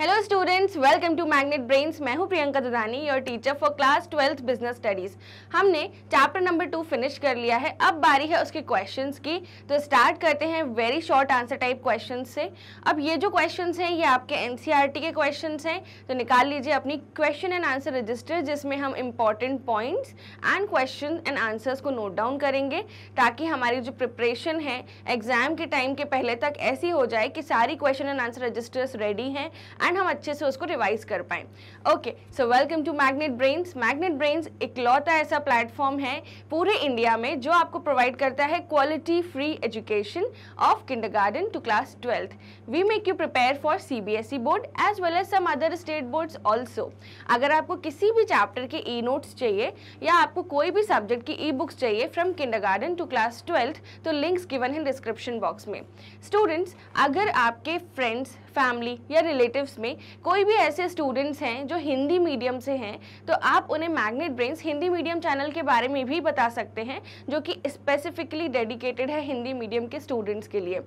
Hello students welcome to Magnet Brains मैं हूं Priyanka Dadani your teacher for class twelfth business studies हमने chapter number two finish कर लिया है अब बारी है उसके क्वेश्चंस की तो स्टार्ट करते हैं very short answer type question से अब ये जो क्वेश्चंस हैं ये आपके एन e के क्वेश्चन हैं तो निकाल लीजिए अपनी क्वेश्चन एंड आंसर रजिस्टर जिसमें हम important points and question and answers को नोट डाउन करेंगे ताकि हमारी जो प्रिपरेशन है एग्जाम के टाइम के पहले तक ऐसी हो जाए कि सारी question and answer registers ready हैं एंड हम अच्छे से उसको रिवाइज कर पाएं okay so welcome to Magnet Brains Magnet Brains इकलौता ऐसा प्लेटफॉर्म है पूरे इंडिया में जो आपको प्रोवाइड करता है quality free education of kindergarten to class twelfth we make you prepare for CBSE board as well as some other state board also अगर आपको किसी भी चैप्टर के ई नोट्स चाहिए या आपको कोई भी सब्जेक्ट की ई बुक्स चाहिए from kindergarten to class twelfth तो लिंक्स गिवन है डिस्क्रिप्शन बॉक्स में स्टूडेंट्स अगर आपके फ्रेंड्स फैमिली या रिलेटिव्स में कोई भी ऐसे स्टूडेंट्स हैं जो हिंदी मीडियम से हैं तो आप उन्हें Magnet Brains Hindi medium channel के बारे में भी बता सकते हैं जो कि स्पेसिफिकली डेडिकेटेड है हिंदी मीडियम के स्टूडेंट्स के लिए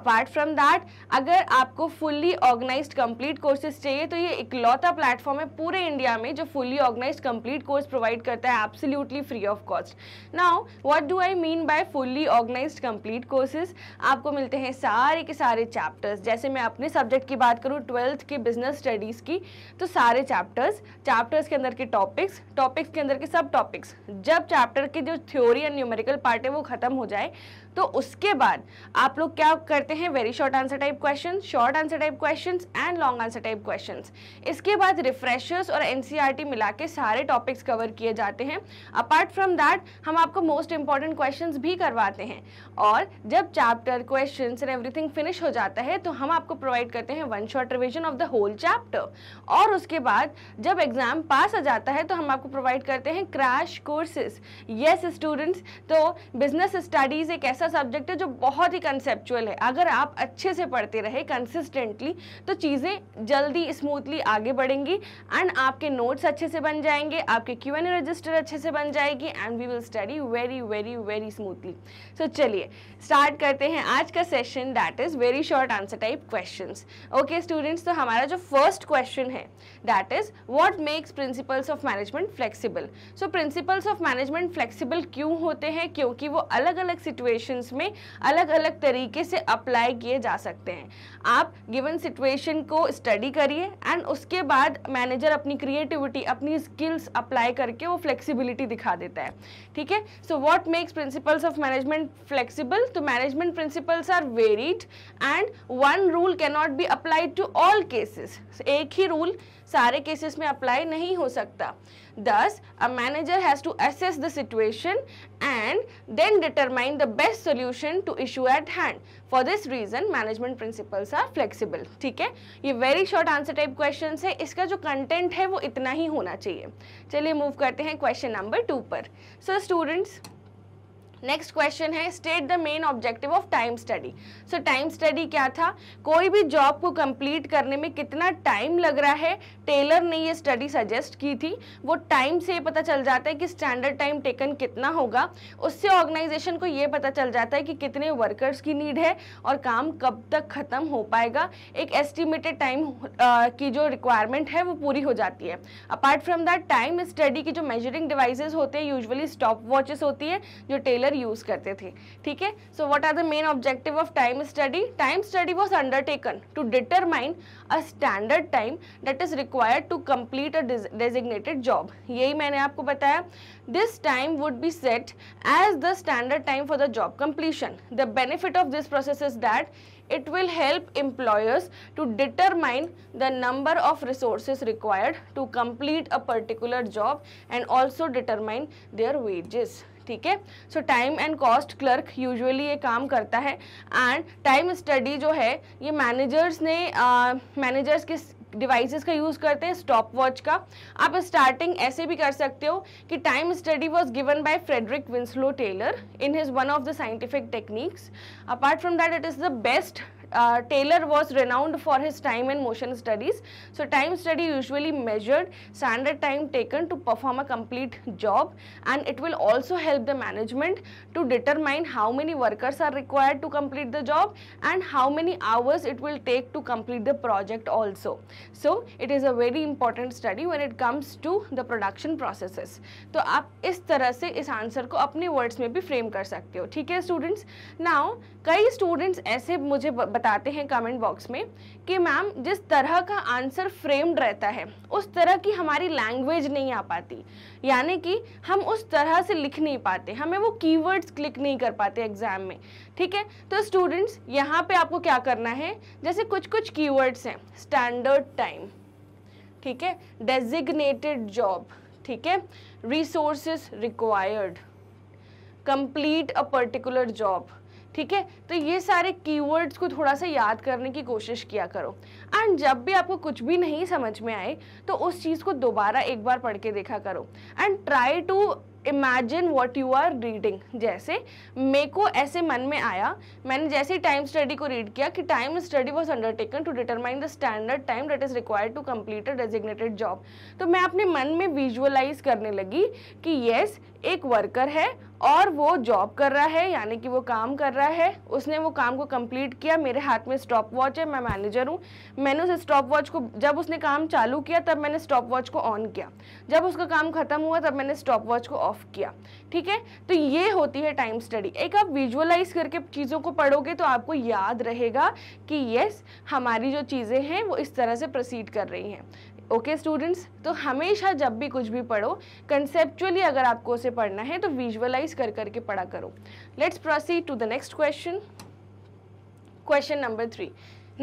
अपार्ट फ्रॉम दैट अगर आपको फुल्ली ऑर्गेनाइज कंप्लीट कोर्सेज चाहिए तो ये इकलौता प्लेटफॉर्म है पूरे इंडिया में जो fully organize complete course provide करता है absolutely free of cost now what do I mean by fully organize complete courses आपको मिलते हैं सारे के सारे चैप्टर्स जैसे मैं अपने सब सब्जेक्ट की बात करूँ ट्वेल्थ की बिजनेस स्टडीज़ की तो सारे चैप्टर्स चैप्टर्स के अंदर के टॉपिक्स टॉपिक्स के अंदर के सब टॉपिक्स जब चैप्टर के जो थ्योरी एंड न्यूमेरिकल पार्ट है वो ख़त्म हो जाए तो उसके बाद आप लोग क्या करते हैं very short answer type question short answer type question and long answer type question इसके बाद रिफ्रेशर्स और एनसीईआरटी e मिला के सारे टॉपिक्स कवर किए जाते हैं अपार्ट फ्रॉम दैट हम आपको मोस्ट इंपॉर्टेंट क्वेश्चन भी करवाते हैं और जब chapter question and everything finish हो जाता है तो हम आपको प्रोवाइड करते हैं one short revision of the whole chapter और उसके बाद जब एग्जाम पास आ जाता है तो हम आपको प्रोवाइड करते हैं क्रैश कोर्सेस येस स्टूडेंट्स तो बिजनेस स्टडीज एक ऐसा ऐसा सब्जेक्ट है जो बहुत ही कंसेप्चुअल है अगर आप अच्छे से पढ़ते रहे कंसिस्टेंटली तो चीज़ें जल्दी स्मूथली आगे बढ़ेंगी एंड आपके नोट्स अच्छे से बन जाएंगे आपके क्यू एन रजिस्टर अच्छे से बन जाएगी and we will study very very very smoothly so चलिए स्टार्ट करते हैं आज का session that is very short answer type question okay students तो हमारा जो फर्स्ट क्वेश्चन है that is what makes principles of management flexible so principles of management flexible क्यों होते हैं क्योंकि वो अलग अलग सिचुएशन सिचुएशंस में अलग अलग तरीके से अप्लाई किए जा सकते हैं आप गिवन सिचुएशन को स्टडी करिए एंड उसके बाद मैनेजर अपनी क्रिएटिविटी अपनी स्किल्स अप्लाई करके वो फ्लेक्सिबिलिटी दिखा देता है ठीक है so what makes principles of management flexible तो management principles are varied and one rule cannot be applied to all cases एक ही रूल सारे केसेस में अप्लाई नहीं हो सकता thus a manager has to assess the situation and then determine the best solution to issue at hand for this reason management principles are flexible ठीक है ये very short answer type question है इसका जो content है वो इतना ही होना चाहिए चलिए मूव करते हैं क्वेश्चन नंबर टू पर सो स्टूडेंट्स नेक्स्ट क्वेश्चन है state the main objective of time study so time study क्या था कोई भी जॉब को कंप्लीट करने में कितना टाइम लग रहा है टेलर ने ये स्टडी सजेस्ट की थी वो टाइम से पता चल जाता है कि स्टैंडर्ड टाइम टेकन कितना होगा उससे ऑर्गेनाइजेशन को ये पता चल जाता है कि कितने वर्कर्स की नीड है और काम कब तक ख़त्म हो पाएगा एक एस्टिमेटेड टाइम की जो रिक्वायरमेंट है वो पूरी हो जाती है apart from that time study की जो मेजरिंग डिवाइसेज होते हैं यूजली स्टॉप वॉचेस होती है जो टेलर पर यूज़ करते थे ठीक है so what are the main objective of time study time study was undertaken to determine a standard time that is required to complete a designated job यही मैंने आपको बताया this time would be set as the standard time for the job completion the benefit of this process is that it will help employers to determine the number of resources required to complete a particular job and also determine their wages ठीक है so time and cost clerk usually ये काम करता है and time study जो है ये managers ने मैनेजर्स uh, के डिवाइसेस का यूज़ करते हैं स्टॉप वॉच का आप स्टार्टिंग ऐसे भी कर सकते हो कि time study was given by Frederick Winslow Taylor in his one of the scientific techniques apart from that it is the best uh, Taylor was renowned for his time and motion studies. So time study usually measured standard time taken to perform a complete job and it will also help the management to determine how many workers are required to complete the job and how many hours it will take to complete the project also. So it is a very important study when it comes to the production processes. So you can frame this answer in your अपने words में भी frame कर सकते हो ठीक ऐसे मुझे बताते हैं कमेंट बॉक्स में कि मैम जिस तरह का आंसर फ्रेम्ड रहता है उस तरह की हमारी लैंग्वेज नहीं आ पाती यानी कि हम उस तरह से लिख नहीं पाते हमें वो कीवर्ड्स क्लिक नहीं कर पाते एग्ज़ाम में ठीक है तो स्टूडेंट्स यहाँ पे आपको क्या करना है जैसे कुछ कुछ कीवर्ड्स हैं स्टैंडर्ड टाइम ठीक है डेजिग्नेटेड जॉब ठीक है resources required complete a particular job ठीक है तो ये सारे कीवर्ड्स को थोड़ा सा याद करने की कोशिश किया करो एंड जब भी आपको कुछ भी नहीं समझ में आए तो उस चीज़ को दोबारा एक बार पढ़ के देखा करो and try to imagine what you are reading जैसे मे को ऐसे मन में आया मैंने जैसे ही टाइम स्टडी को रीड किया कि time study was undertaken to determine the standard time that is required to complete a designated job तो मैं अपने मन में विजुअलाइज करने लगी कि येस एक वर्कर है और वो जॉब कर रहा है यानी कि वो काम कर रहा है उसने वो काम को कंप्लीट किया मेरे हाथ में स्टॉप वॉच है मैं मैनेजर हूँ मैंने उस स्टॉप वॉच को जब उसने काम चालू किया तब मैंने स्टॉप वॉच को ऑन किया जब उसका काम खत्म हुआ तब मैंने स्टॉप वॉच को ऑफ किया ठीक है तो ये होती है टाइम स्टडी एक आप विजुअलाइज करके चीज़ों को पढ़ोगे तो आपको याद रहेगा कि येस हमारी जो चीज़ें हैं वो इस तरह से प्रोसीड कर रही हैं ओके स्टूडेंट्स तो हमेशा जब भी कुछ भी पढ़ो कंसेप्चुअली अगर आपको उसे पढ़ना है तो विजुअलाइज कर करके पढ़ा करो let's proceed to the next question question number three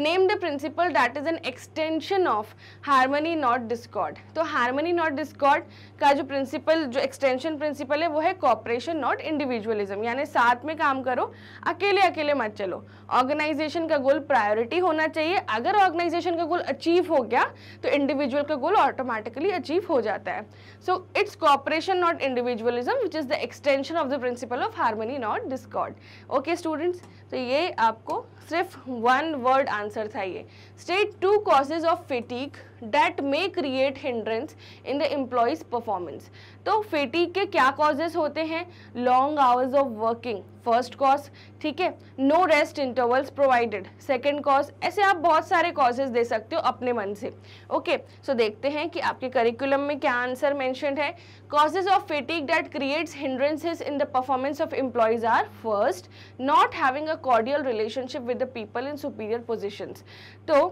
name the principle that is an extension of harmony not discord तो हारमोनी नॉट डिस्कॉर्ड का जो प्रिंसिपल जो एक्सटेंशन प्रिंसिपल है वो है कॉपरेशन नॉट इंडिविजुअलिज्म यानी साथ में काम करो अकेले अकेले मत चलो ऑर्गेनाइजेशन का गोल प्रायोरिटी होना चाहिए अगर ऑर्गेनाइजेशन का गोल अचीव हो गया तो इंडिविजुअल का गोल ऑटोमेटिकली अचीव हो जाता है so it's cooperation not individualism which is the extension of the principle of harmony not discord okay students तो ये आपको सिर्फ वन वर्ड आंसर आंसर था ये state two causes of fatigue that may create hindrance in the employees performance तो fatigue के क्या causes होते हैं long hours of working first cause ठीक है no rest intervals provided second cause ऐसे आप बहुत सारे कॉजेज दे सकते हो अपने मन से ओके okay, सो so देखते हैं कि आपके करिकुलम में क्या आंसर मैंशन है causes of fatigue that creates hindrances in the performance of employees are first not having a cordial relationship with the people in superior positions तो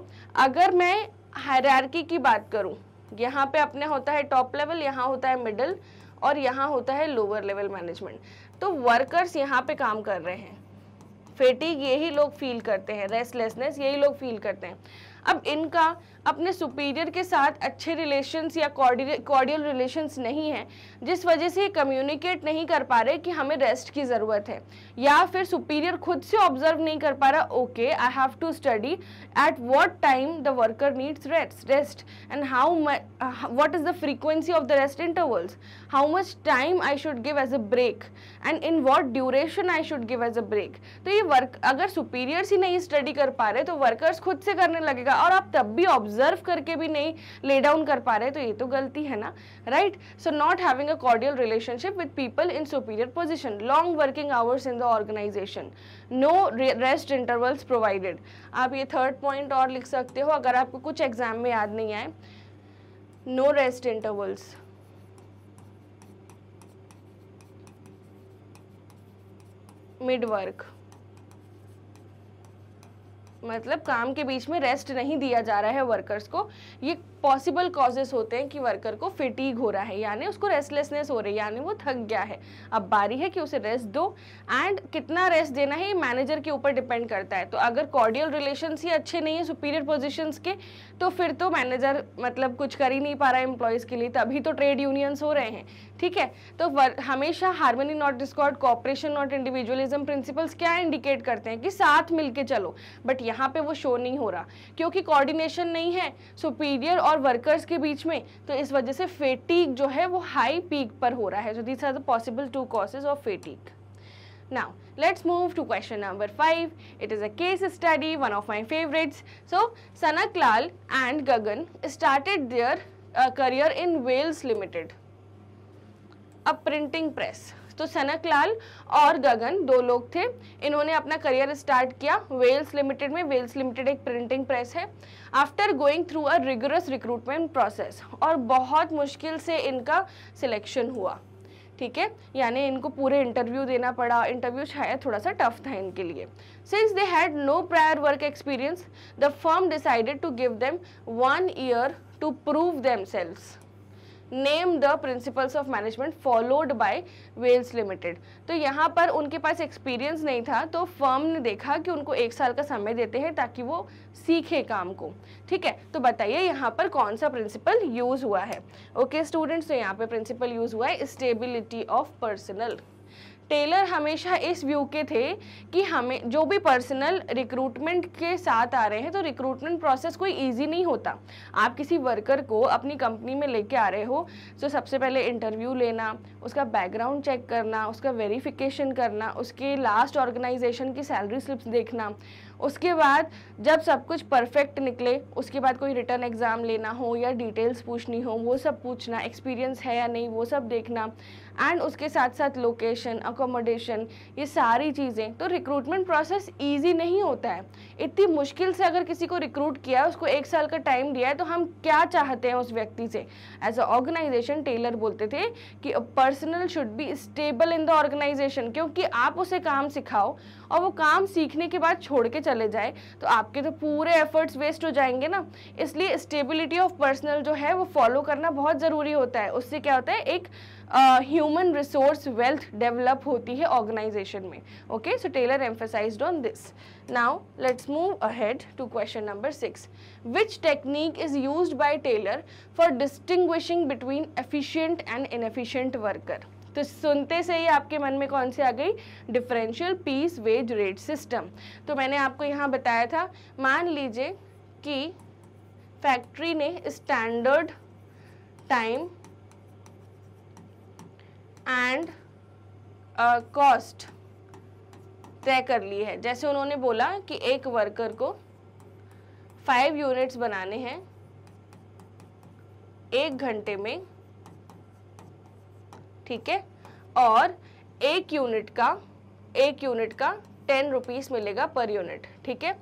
अगर मैं हरारकी की बात करूँ यहाँ पे अपने होता है टॉप लेवल यहाँ होता है मिडिल और यहाँ होता है लोअर लेवल मैनेजमेंट तो वर्कर्स यहाँ पे काम कर रहे हैं फेटिक यही लोग फील करते हैं रेस्टलेसनेस यही लोग फील करते हैं अब इनका अपने सुपीरियर के साथ अच्छे रिलेशंस या कॉर्डियल रिलेशंस नहीं हैं जिस वजह से ये कम्युनिकेट नहीं कर पा रहे कि हमें रेस्ट की ज़रूरत है या फिर सुपीरियर खुद से ऑब्जर्व नहीं कर पा रहा okay I have to study at what time the worker needs rest rest and how what is the frequency of the rest intervals how much time I should give as a break and in what duration I should give as a break तो ये work अगर superiors ही नहीं study कर पा रहे तो workers खुद से करने लगेगा और आप तब भी ऑब्जर्व ऑब्जर्व करके भी नहीं ले डाउन कर पा रहे तो ये तो गलती है ना right so not having a cordial relationship with people in superior position long working hours in the organization no rest intervals provided आप ये थर्ड पॉइंट और लिख सकते हो अगर आपको कुछ एग्जाम में याद नहीं आए no rest intervals mid work मतलब काम के बीच में रेस्ट नहीं दिया जा रहा है वर्कर्स को ये पॉसिबल कॉजेस होते हैं कि वर्कर को फिटीग हो रहा है यानी उसको रेस्टलेसनेस हो रही है यानी वो थक गया है अब बारी है कि उसे रेस्ट दो एंड कितना रेस्ट देना है ये मैनेजर के ऊपर डिपेंड करता है तो अगर कॉर्डियल रिलेशन ही अच्छे नहीं है सुपीरियर पोजिशंस के तो फिर तो मैनेजर मतलब कुछ कर ही नहीं पा रहा है एम्प्लॉयज़ के लिए तभी तो ट्रेड यूनियंस हो रहे हैं ठीक है तो हमेशा harmony not discord cooperation not individualism principles क्या इंडिकेट करते हैं कि साथ मिलके चलो बट यहाँ पे वो शो नहीं हो रहा क्योंकि कोऑर्डिनेशन नहीं है सुपीरियर और वर्कर्स के बीच में तो इस वजह से फेटिक जो है वो हाई पीक पर हो रहा है so this are the possible two causes of fatigue now let's move to question number five it is a case study one of my favourites so Sanak Lal and Gagan started their career in Wells Limited a printing press तो सनक लाल और गगन दो लोग थे इन्होंने अपना career start किया Wells Limited में Wells Limited एक प्रिंटिंग प्रेस है after going through a rigorous recruitment process और बहुत मुश्किल से इनका सिलेक्शन हुआ ठीक है यानी इनको पूरे इंटरव्यू देना पड़ा इंटरव्यू शायद थोड़ा सा टफ था इनके लिए since they had no prior work experience the firm decided to give them one year to prove them sales name the principles of management followed by Wales limited तो यहाँ पर उनके पास एक्सपीरियंस नहीं था तो फर्म ने देखा कि उनको एक साल का समय देते हैं ताकि वो सीखे काम को ठीक है तो बताइए यहाँ पर कौन सा प्रिंसिपल यूज़ हुआ है ओके स्टूडेंट्स तो यहाँ पर प्रिंसिपल यूज़ हुआ है स्टेबिलिटी ऑफ पर्सनल टेलर हमेशा इस व्यू के थे कि हमें जो भी पर्सनल रिक्रूटमेंट के साथ आ रहे हैं तो रिक्रूटमेंट प्रोसेस कोई इजी नहीं होता आप किसी वर्कर को अपनी कंपनी में लेके आ रहे हो तो सबसे पहले इंटरव्यू लेना उसका बैकग्राउंड चेक करना उसका वेरिफिकेशन करना उसके लास्ट ऑर्गेनाइजेशन की सैलरी स्लिप्स देखना उसके बाद जब सब कुछ परफेक्ट निकले उसके बाद कोई रिटर्न एग्ज़ाम लेना हो या डिटेल्स पूछनी हो वो सब पूछना एक्सपीरियंस है या नहीं वो सब देखना एंड उसके साथ साथ लोकेशन अकोमोडेशन ये सारी चीज़ें तो रिक्रूटमेंट प्रोसेस ईजी नहीं होता है इतनी मुश्किल से अगर किसी को रिक्रूट किया है उसको एक साल का टाइम दिया है तो हम क्या चाहते हैं उस व्यक्ति से एज अ ऑर्गेनाइजेशन टेलर बोलते थे कि personnel should be stable in the organization क्योंकि आप उसे काम सिखाओ और वो काम सीखने के बाद छोड़ के चले जाए तो आपके तो पूरे एफर्ट्स वेस्ट हो जाएंगे ना इसलिए स्टेबिलिटी ऑफ पर्सनल जो है वो फॉलो करना बहुत ज़रूरी होता है उससे क्या होता है एक ह्यूमन रिसोर्स वेल्थ डेवलप होती है ऑर्गेनाइजेशन में okay so Taylor emphasize on this now let's move ahead to question number six which technique is use by Taylor for distinguishing between efficient and inefficient worker तो सुनते से ही आपके मन में कौन सी आ गई differential piece wage rate system तो मैंने आपको यहाँ बताया था मान लीजिए कि फैक्ट्री ने स्टैंडर्ड टाइम एंड कॉस्ट तय कर ली है जैसे उन्होंने बोला कि एक वर्कर को फाइव यूनिट्स बनाने हैं एक घंटे में ठीक है और एक यूनिट का एक यूनिट का टेन रुपीज़ मिलेगा पर यूनिट ठीक है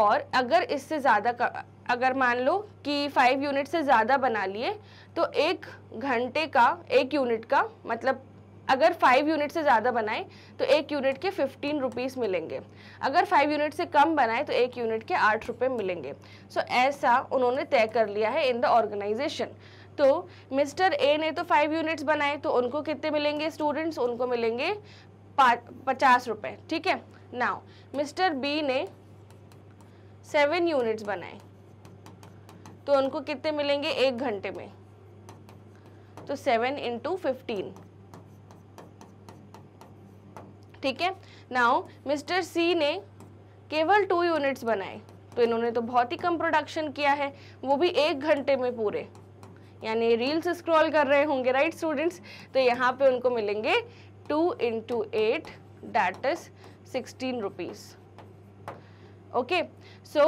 और अगर इससे ज़्यादा अगर मान लो कि फाइव यूनिट से ज़्यादा बना लिए तो एक घंटे का एक यूनिट का मतलब अगर फाइव यूनिट से ज़्यादा बनाए तो एक यूनिट के फिफ्टीन रुपीज़ मिलेंगे अगर फाइव यूनिट से कम बनाए तो एक यूनिट के आठ रुपये मिलेंगे सो so, ऐसा उन्होंने तय कर लिया है इन द ऑर्गेनाइजेशन तो मिस्टर ए ने तो फाइव यूनिट्स बनाए तो उनको कितने मिलेंगे स्टूडेंट्स उनको मिलेंगे पचास रुपए ठीक है नाउ मिस्टर बी ने सेवन यूनिट्स बनाए तो उनको कितने मिलेंगे एक घंटे में तो सेवन इंटू फिफ्टीन ठीक है नाउ मिस्टर सी ने केवल टू यूनिट्स बनाए तो इन्होंने तो बहुत ही कम प्रोडक्शन किया है वो भी एक घंटे में पूरे यानी रील्स स्क्रॉल कर रहे होंगे राइट स्टूडेंट्स तो यहाँ पे उनको मिलेंगे two into eight that is sixteen rupees okay so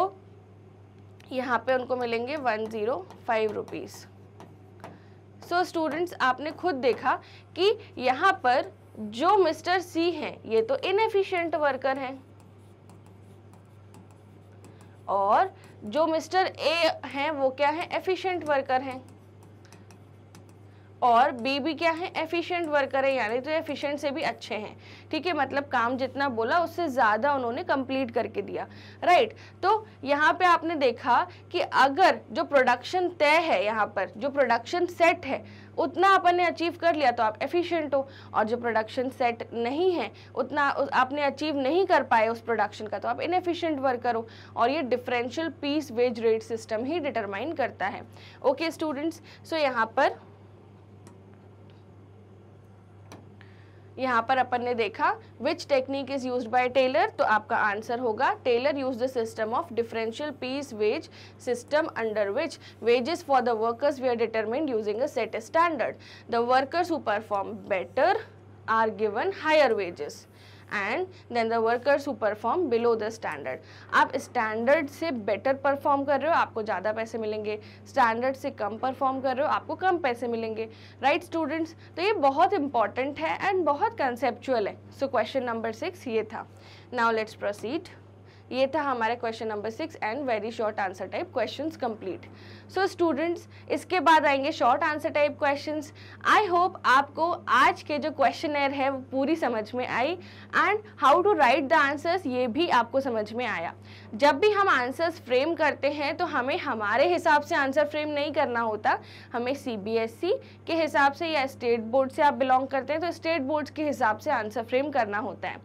यहाँ पे उनको मिलेंगे one zero five rupees so students आपने खुद देखा कि यहाँ पर जो मिस्टर सी हैं ये तो एफिशियंट वर्कर हैं और जो मिस्टर ए हैं वो क्या है एफिशिएंट वर्कर हैं और बीबी क्या है एफिशिएंट वर्कर है यानी तो एफिशिएंट से भी अच्छे हैं ठीक है मतलब काम जितना बोला उससे ज़्यादा उन्होंने कंप्लीट करके दिया राइट तो यहाँ पे आपने देखा कि अगर जो प्रोडक्शन तय है यहाँ पर जो प्रोडक्शन सेट है उतना अपन ने अचीव कर लिया तो आप एफिशिएंट हो और जो प्रोडक्शन सेट नहीं है उतना आपने अचीव नहीं कर पाए उस प्रोडक्शन का तो आप इनएफिशिएंट वर्कर हो और ये differential piece wage rate system ही डिटरमाइन करता है ओके स्टूडेंट्स सो यहाँ पर यहाँ पर अपन ने देखा which technique is use by Taylor तो आपका आंसर होगा Taylor use the system of differential piece wage system under which wages for the workers we are determined using a set standard the workers who perform better are given higher wages and then the workers who perform below the standard आप standard से better perform कर रहे हो आपको ज़्यादा पैसे मिलेंगे standard से कम परफॉर्म कर रहे हो आपको कम पैसे मिलेंगे राइट right, स्टूडेंट्स तो ये बहुत इंपॉर्टेंट है एंड बहुत कंसेप्चुअल है सो क्वेश्चन नंबर सिक्स ये था नाउ लेट्स प्रोसीड ये था हमारा question number six and very short answer type question complete so students इसके बाद आएंगे short answer type question I hope आपको आज के जो क्वेश्चन है वो पूरी समझ में आई and how to write the answers ये भी आपको समझ में आया जब भी हम आंसर्स फ्रेम करते हैं तो हमें हमारे हिसाब से आंसर फ्रेम नहीं करना होता हमें सी e के हिसाब से या स्टेट बोर्ड से आप बिलोंग करते हैं तो स्टेट बोर्ड्स के हिसाब से आंसर फ्रेम करना होता है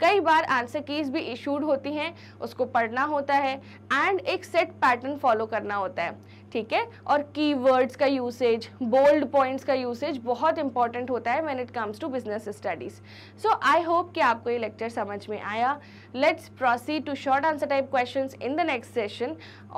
कई बार आंसर कीज भी इशूड होती हैं उसको पढ़ना होता है एंड एक सेट पैटर्न फॉलो करना होता है ठीक है और की का यूसेज बोल्ड पॉइंट्स का यूसेज बहुत इंपॉर्टेंट होता है when it comes to business studies so I hope कि आपको ये लेक्चर समझ में आया let's proceed to short answer type question in the next session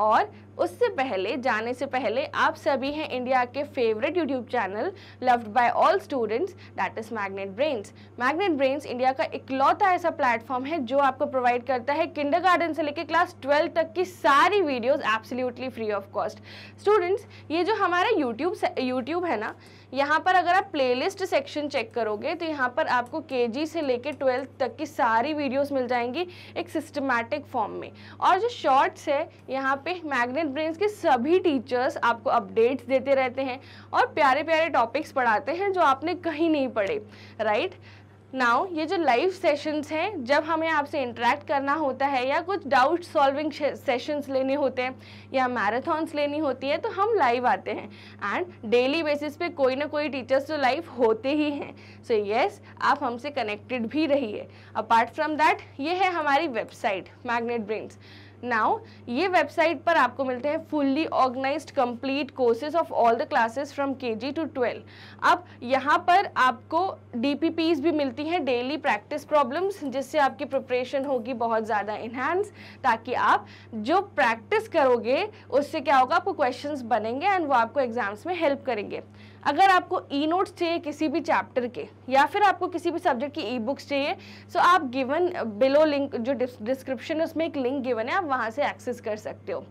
और उससे पहले जाने से पहले आप सभी हैं इंडिया के favourite YouTube channel loved by all students that is Magnet Brains Magnet Brains India का इकलौता ऐसा प्लेटफॉर्म है जो आपको प्रोवाइड करता है किंडर से लेकर क्लास ट्वेल्व तक की सारी videos absolutely free of cost students ये जो हमारा यूट्यूब यूट्यूब है ना यहाँ पर अगर आप प्लेलिस्ट सेक्शन चेक करोगे तो यहाँ पर आपको के से लेकर ट्वेल्थ तक की सारी वीडियोस मिल जाएंगी एक सिस्टमैटिक फॉर्म में और जो शॉर्ट्स है यहाँ पे मैग्नेट ब्रेन्स के सभी टीचर्स आपको अपडेट्स देते रहते हैं और प्यारे प्यारे टॉपिक्स पढ़ाते हैं जो आपने कहीं नहीं पढ़े राइट right? नाउ ये जो लाइव सेशंस हैं जब हमें आपसे इंटरेक्ट करना होता है या कुछ डाउट सॉल्विंग सेशंस लेने होते हैं या मैराथॉन्स लेनी होती है तो हम लाइव आते हैं एंड डेली बेसिस पे कोई ना कोई टीचर्स तो लाइव होते ही हैं सो so, येस yes, आप हमसे कनेक्टेड भी रहिए अपार्ट फ्रॉम दैट ये है हमारी वेबसाइट मैग्नेट ब्रेन्स नाउ ये वेबसाइट पर आपको मिलते हैं fully organize complete courses of all the classes from K G to twelve अब यहाँ पर आपको डी पी पीज भी मिलती हैं डेली प्रैक्टिस प्रॉब्लम्स जिससे आपकी प्रिपरेशन होगी बहुत ज़्यादा इन्हांस ताकि आप जो प्रैक्टिस करोगे उससे क्या होगा आपको क्वेश्चन बनेंगे एंड वो आपको एग्जाम्स में हेल्प करेंगे अगर आपको ई नोट्स चाहिए किसी भी चैप्टर के या फिर आपको किसी भी सब्जेक्ट की ई बुक्स चाहिए सो आप गिवन बिलो लिंक जो डिस्क्रिप्शन है उसमें एक लिंक गिवन है आप वहाँ से एक्सेस कर सकते हो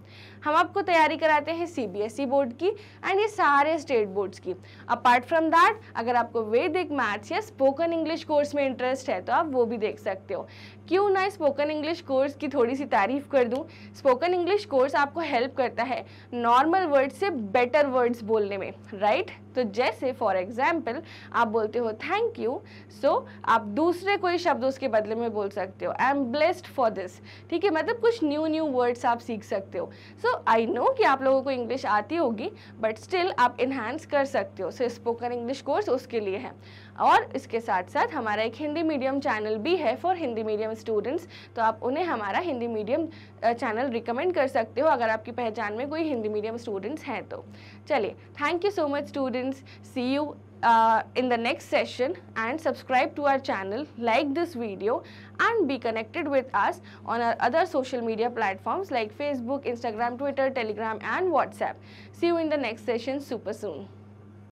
हम आपको तैयारी कराते हैं सीबीएसई बोर्ड e की एंड ये सारे स्टेट बोर्ड्स की अपार्ट फ्रॉम दैट अगर आपको वैदिक मैथ्स या स्पोकन इंग्लिश कोर्स में इंटरेस्ट है तो आप वो भी देख सकते हो क्यों ना स्पोकन इंग्लिश कोर्स की थोड़ी सी तारीफ कर दूँ स्पोकन इंग्लिश कोर्स आपको हेल्प करता है नॉर्मल वर्ड से बेटर वर्ड्स बोलने में राइट right? तो जैसे फॉर एग्जाम्पल आप बोलते हो थैंक यू सो आप दूसरे कोई शब्द उसके बदले में बोल सकते हो I am blessed for this ठीक है मतलब कुछ न्यू न्यू वर्ड्स आप सीख सकते हो सो आई नो कि आप लोगों को इंग्लिश आती होगी बट स्टिल आप इन्हांस कर सकते हो सो स्पोकन इंग्लिश कोर्स उसके लिए है और इसके साथ साथ हमारा एक हिंदी मीडियम चैनल भी है फॉर हिंदी मीडियम स्टूडेंट्स तो आप उन्हें हमारा हिंदी मीडियम चैनल रिकमेंड कर सकते हो अगर आपकी पहचान में कोई हिंदी मीडियम स्टूडेंट्स हैं तो चलिए thank you so much students see you in the next session and subscribe to our channel like this video and be connected with us on our other social media platforms like Facebook Instagram Twitter Telegram and WhatsApp see you in the next session super soon